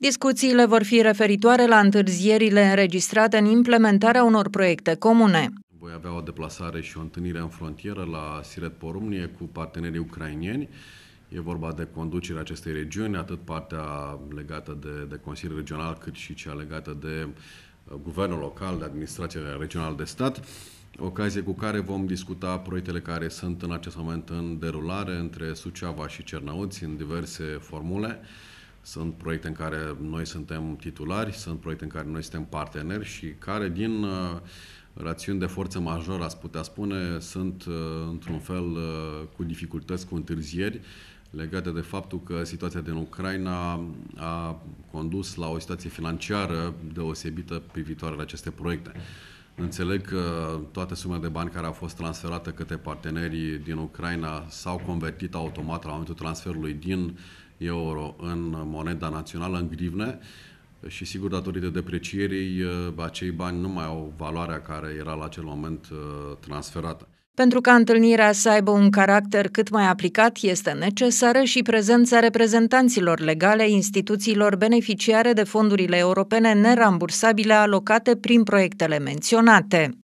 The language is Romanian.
Discuțiile vor fi referitoare la întârzierile înregistrate în implementarea unor proiecte comune. Voi avea o deplasare și o întâlnire în frontieră la Siret Porumnie cu partenerii ucrainieni. E vorba de conducerea acestei regiuni, atât partea legată de, de Consiliul Regional, cât și cea legată de uh, guvernul local, de administrația regională de stat, ocazie cu care vom discuta proiectele care sunt în acest moment în derulare între Suceava și Cernăuți în diverse formule. Sunt proiecte în care noi suntem titulari, sunt proiecte în care noi suntem parteneri și care din uh, rațiuni de forță majoră, ați putea spune, sunt uh, într-un fel uh, cu dificultăți, cu întârzieri, legate de faptul că situația din Ucraina a condus la o situație financiară deosebită privitoare la aceste proiecte. Înțeleg că toate sumele de bani care au fost transferate către partenerii din Ucraina s-au convertit automat la momentul transferului din euro în moneda națională, în grivne, și sigur, datorită deprecierii, acei bani nu mai au valoarea care era la acel moment uh, transferată. Pentru ca întâlnirea să aibă un caracter cât mai aplicat, este necesară și prezența reprezentanților legale instituțiilor beneficiare de fondurile europene nerambursabile alocate prin proiectele menționate.